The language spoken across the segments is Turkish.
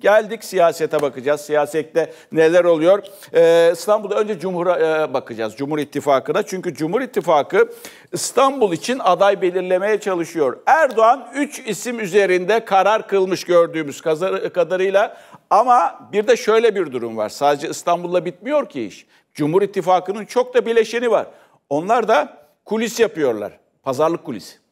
Geldik siyasete bakacağız. Siyasette neler oluyor? Ee, İstanbul'da önce Cumhur'a e, bakacağız. Cumhur İttifakı'na. Çünkü Cumhur İttifakı İstanbul için aday belirlemeye çalışıyor. Erdoğan 3 isim üzerinde karar kılmış gördüğümüz kadarıyla. Ama bir de şöyle bir durum var. Sadece İstanbul'la bitmiyor ki iş. Cumhur İttifakı'nın çok da bileşeni var. Onlar da kulis yapıyorlar. Pazarlık kulisi.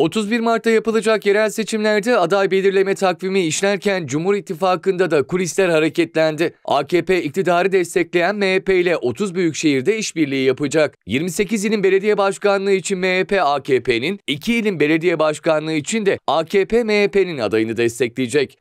31 Mart'ta yapılacak yerel seçimlerde aday belirleme takvimi işlerken Cumhur İttifakı'nda da kulisler hareketlendi. AKP iktidarı destekleyen MHP ile 30 büyükşehirde işbirliği yapacak. 28 ilin belediye başkanlığı için MHP AKP'nin, 2 ilin belediye başkanlığı için de AKP MHP'nin adayını destekleyecek.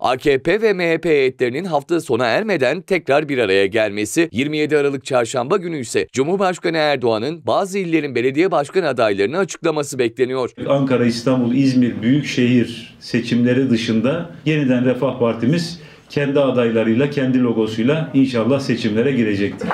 AKP ve MHP heyetlerinin hafta sona ermeden tekrar bir araya gelmesi, 27 Aralık çarşamba günü ise Cumhurbaşkanı Erdoğan'ın bazı illerin belediye başkan adaylarını açıklaması bekleniyor. Ankara, İstanbul, İzmir büyükşehir seçimleri dışında yeniden Refah Partimiz kendi adaylarıyla, kendi logosuyla inşallah seçimlere girecektir.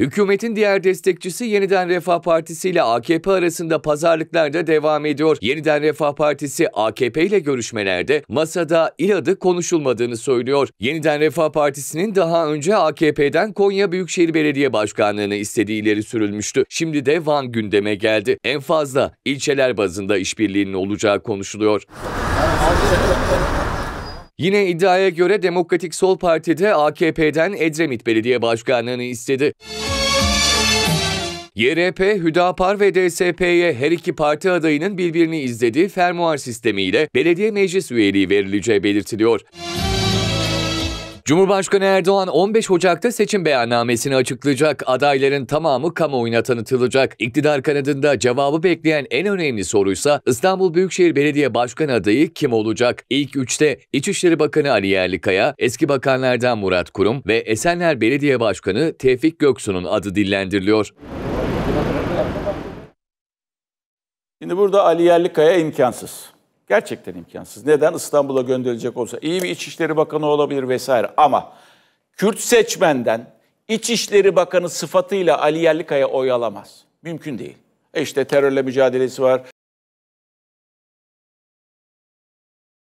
Hükümetin diğer destekçisi Yeniden Refah Partisi ile AKP arasında pazarlıklar da devam ediyor. Yeniden Refah Partisi AKP ile görüşmelerde masada il adı konuşulmadığını söylüyor. Yeniden Refah Partisi'nin daha önce AKP'den Konya Büyükşehir Belediye Başkanlığı'nı istediği ileri sürülmüştü. Şimdi de Van gündeme geldi. En fazla ilçeler bazında işbirliğinin olacağı konuşuluyor. Yine iddiaya göre Demokratik Sol Parti de AKP'den Edremit Belediye Başkanlığı'nı istedi. YRP, Hüdapar ve DSP'ye her iki parti adayının birbirini izlediği fermuar sistemiyle belediye meclis üyeliği verileceği belirtiliyor. Cumhurbaşkanı Erdoğan 15 Ocak'ta seçim beyannamesini açıklayacak. Adayların tamamı kamuoyuna tanıtılacak. İktidar kanadında cevabı bekleyen en önemli soruysa İstanbul Büyükşehir Belediye Başkanı adayı kim olacak? İlk üçte İçişleri Bakanı Ali Yerlikaya, eski bakanlardan Murat Kurum ve Esenler Belediye Başkanı Tevfik Göksu'nun adı dillendiriliyor. Şimdi burada Ali Yerlikaya imkansız. Gerçekten imkansız. Neden? İstanbul'a gönderilecek olsa iyi bir İçişleri Bakanı olabilir vesaire. Ama Kürt seçmenden İçişleri Bakanı sıfatıyla Ali Yerlikaya oy alamaz. Mümkün değil. E işte terörle mücadelesi var,